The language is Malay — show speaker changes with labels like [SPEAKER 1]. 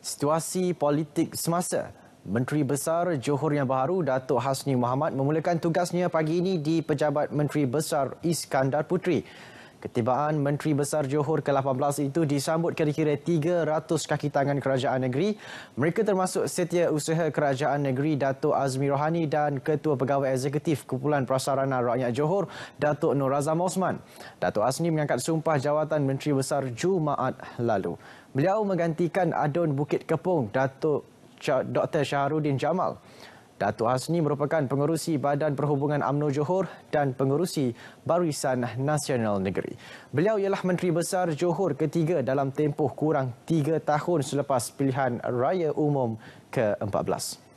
[SPEAKER 1] situasi politik semasa. Menteri Besar Johor yang baru Datuk Hasni Muhammad memulakan tugasnya pagi ini di Pejabat Menteri Besar Iskandar Putri. Ketibaan Menteri Besar Johor ke-18 itu disambut kira-kira 300 kaki tangan kerajaan negeri. Mereka termasuk Setiausaha Kerajaan Negeri Datuk Azmi Rohani dan Ketua Pegawai Eksekutif Kumpulan Prasarana Rakyat Johor Datuk Nur Azam Osman. Datuk Azmi mengangkat sumpah jawatan Menteri Besar Jumaat lalu. Beliau menggantikan adun Bukit Kepung Datuk Dr. Syahrudin Jamal. Datuk Hasni merupakan pengerusi Badan Perhubungan UMNO Johor dan pengerusi Barisan Nasional Negeri. Beliau ialah Menteri Besar Johor ketiga dalam tempoh kurang tiga tahun selepas pilihan raya umum ke-14.